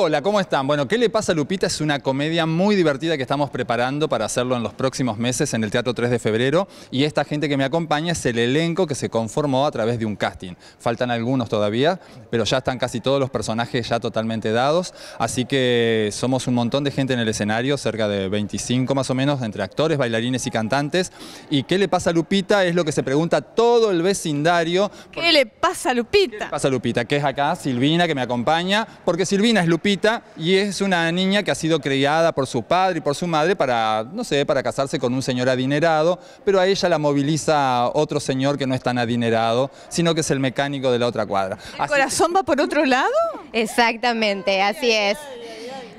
Hola, ¿cómo están? Bueno, ¿qué le pasa a Lupita? Es una comedia muy divertida que estamos preparando para hacerlo en los próximos meses en el Teatro 3 de Febrero y esta gente que me acompaña es el elenco que se conformó a través de un casting. Faltan algunos todavía, pero ya están casi todos los personajes ya totalmente dados, así que somos un montón de gente en el escenario, cerca de 25 más o menos, entre actores, bailarines y cantantes. ¿Y qué le pasa a Lupita? Es lo que se pregunta todo el vecindario. ¿Qué le pasa a Lupita? ¿Qué le pasa a Lupita? Que es acá Silvina que me acompaña, porque Silvina es Lupita y es una niña que ha sido criada por su padre y por su madre para, no sé, para casarse con un señor adinerado, pero a ella la moviliza otro señor que no es tan adinerado, sino que es el mecánico de la otra cuadra. ¿El corazón va por otro lado? Exactamente, así es.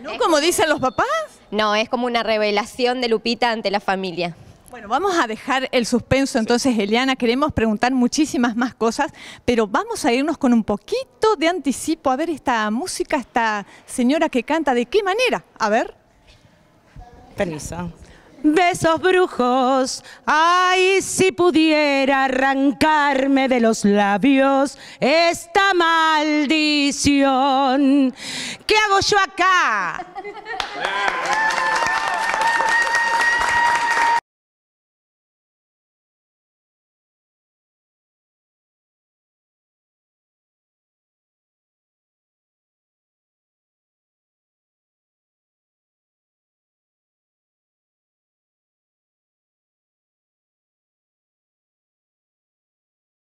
¿No como dicen los papás? No, es como una revelación de Lupita ante la familia. Bueno, vamos a dejar el suspenso entonces, Eliana. Queremos preguntar muchísimas más cosas, pero vamos a irnos con un poquito de anticipo a ver esta música, esta señora que canta, ¿de qué manera? A ver. Permiso. Besos brujos, ay, si pudiera arrancarme de los labios esta maldición. ¿Qué hago yo acá?